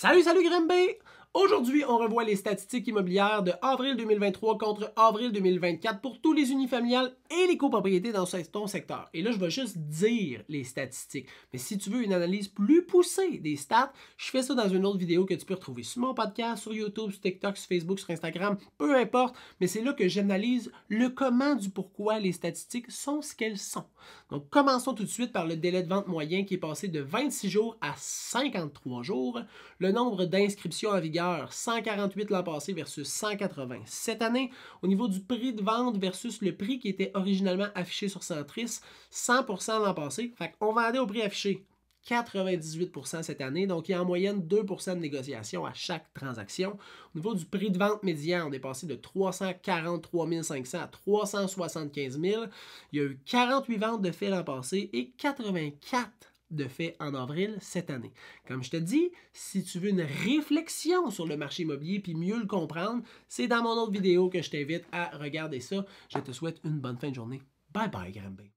Salut, salut Grimbe! Aujourd'hui, on revoit les statistiques immobilières de avril 2023 contre avril 2024 pour tous les unifamiliales et les copropriétés dans ton secteur. Et là, je vais juste dire les statistiques. Mais si tu veux une analyse plus poussée des stats, je fais ça dans une autre vidéo que tu peux retrouver sur mon podcast, sur YouTube, sur TikTok, sur Facebook, sur Instagram, peu importe. Mais c'est là que j'analyse le comment du pourquoi les statistiques sont ce qu'elles sont. Donc, commençons tout de suite par le délai de vente moyen qui est passé de 26 jours à 53 jours, le nombre d'inscriptions en vigueur 148 l'an passé versus 180. Cette année, au niveau du prix de vente versus le prix qui était originalement affiché sur Centris, 100% l'an passé. Fait qu'on aller au prix affiché. 98% cette année, donc il y a en moyenne 2% de négociation à chaque transaction. Au niveau du prix de vente médian, on est passé de 343 500 à 375 000. Il y a eu 48 ventes de fait l'an passé et 84 de fait en avril cette année. Comme je te dis, si tu veux une réflexion sur le marché immobilier puis mieux le comprendre, c'est dans mon autre vidéo que je t'invite à regarder ça. Je te souhaite une bonne fin de journée. Bye bye, Grimby.